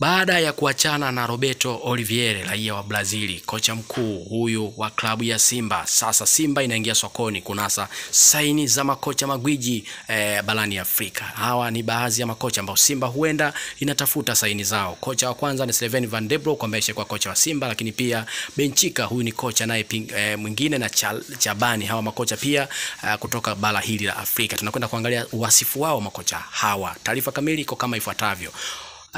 Baada ya kuachana na Roberto Oliveira, raia wa Brazili, kocha mkuu huyu wa klabu ya Simba, sasa Simba inaingia sokoni kunasa saini za makocha magwiji eh, barani Afrika. Hawa ni baadhi ya makocha ambao Simba huenda inatafuta saini zao. Kocha wa kwanza ni Sylvain Van de Brom ambaye kwa kocha wa Simba, lakini pia Benchika huyu ni kocha naye eh, mwingine na Chabani. Hawa makocha pia eh, kutoka bara hili la Afrika. Tunakwenda kuangalia uwasifu wao makocha hawa. Taarifa kamili iko kama ifuatavyo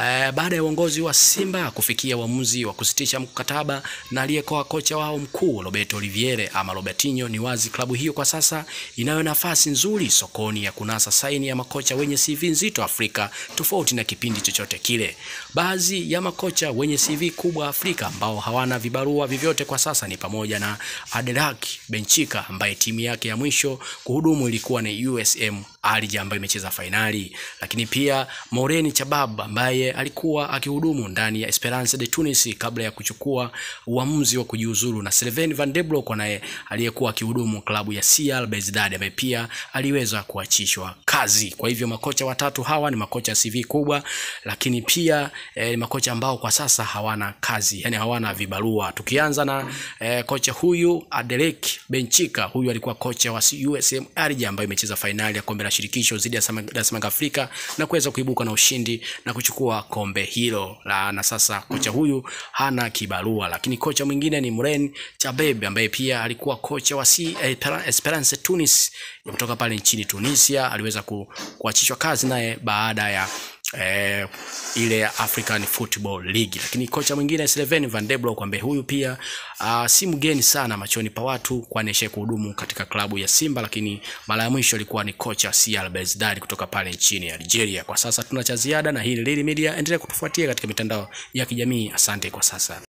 e, baada ya uongozi wa Simba kufikia uamuzi wa, kusitisha mkataba na aliyekuwa kocha wao mkuu Roberto Oliviere ama Robertinho, ni wazi klabu hiyo kwa sasa inayo nafasi nzuri sokoni ya kunasa saini ya makocha wenye CV nzito Afrika, tofauti na kipindi chochote kile. Baadhi ya makocha wenye CV kubwa Afrika ambao hawana vibarua vyovyote kwa sasa ni pamoja na Adelak Benchika ambaye timu yake ya mwisho kuhudumu ilikuwa ni USM Alger ambayo imecheza fainali, lakini pia Moreni Chabab ambaye ambaye alikuwa akihudumu ndani ya Esperance de Tunis kabla ya kuchukua uamuzi wa kujiuzuru, na Sylvain Van de Broek naye aliyekuwa akihudumu klabu ya CR Belouizdad ambaye pia aliweza kuachishwa kazi. Kwa hivyo makocha watatu hawa ni makocha CV kubwa, lakini pia eh, makocha ambao kwa sasa hawana kazi, yani hawana vibarua. Tukianza na eh, kocha huyu Adelek Benchika, huyu alikuwa kocha wa USM Alger ambayo imecheza fainali ya kombe la shirikisho dhidi ya Samanga Afrika na kuweza kuibuka na ushindi na kuchukua kombe hilo la, na sasa kocha huyu hana kibarua, lakini kocha mwingine ni Muren Chabeb ambaye pia alikuwa kocha wa si, eh, Esperance Tunis kutoka pale nchini Tunisia aliweza ku, kuachishwa kazi naye baada ya eh, ile ya African Football League. Lakini kocha mwingine Sylvain Van de Bro kwambe huyu pia uh, si mgeni sana machoni pa watu kwani ashaye kuhudumu katika klabu ya Simba, lakini mara ya mwisho alikuwa ni kocha CR Belouizdad kutoka pale nchini Algeria. Kwa sasa tuna cha ziada na hii ni Lili Media, endelea kutufuatia katika mitandao ya kijamii. Asante kwa sasa.